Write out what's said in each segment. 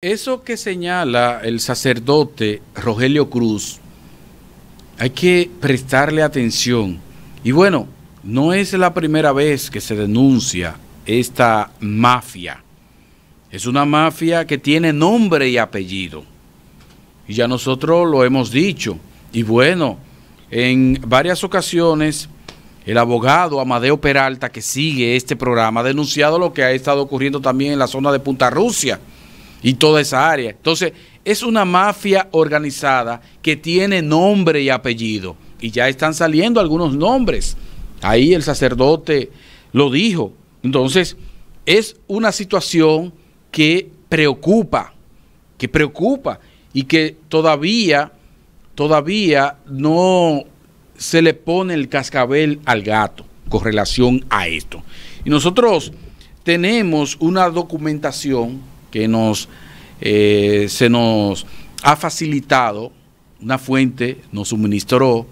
Eso que señala el sacerdote Rogelio Cruz, hay que prestarle atención. Y bueno, no es la primera vez que se denuncia esta mafia. Es una mafia que tiene nombre y apellido. Y ya nosotros lo hemos dicho. Y bueno, en varias ocasiones el abogado Amadeo Peralta, que sigue este programa, ha denunciado lo que ha estado ocurriendo también en la zona de Punta Rusia y toda esa área. Entonces, es una mafia organizada que tiene nombre y apellido. Y ya están saliendo algunos nombres. Ahí el sacerdote lo dijo. Entonces, es una situación que preocupa, que preocupa y que todavía, todavía no se le pone el cascabel al gato con relación a esto. Y nosotros tenemos una documentación que nos, eh, se nos ha facilitado una fuente, nos suministró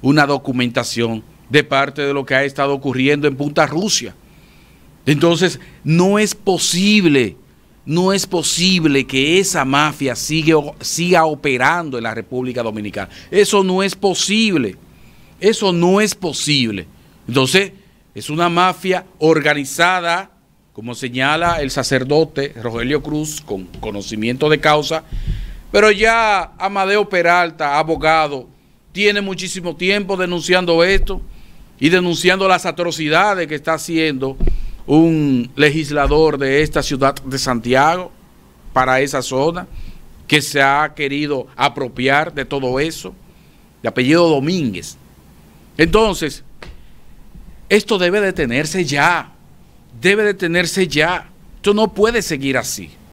una documentación de parte de lo que ha estado ocurriendo en Punta Rusia. Entonces, no es posible, no es posible que esa mafia sigue, siga operando en la República Dominicana. Eso no es posible, eso no es posible. Entonces, es una mafia organizada, como señala el sacerdote Rogelio Cruz, con conocimiento de causa, pero ya Amadeo Peralta, abogado, tiene muchísimo tiempo denunciando esto y denunciando las atrocidades que está haciendo un legislador de esta ciudad de Santiago para esa zona, que se ha querido apropiar de todo eso, de apellido Domínguez. Entonces, esto debe detenerse ya debe detenerse ya. Esto no puede seguir así.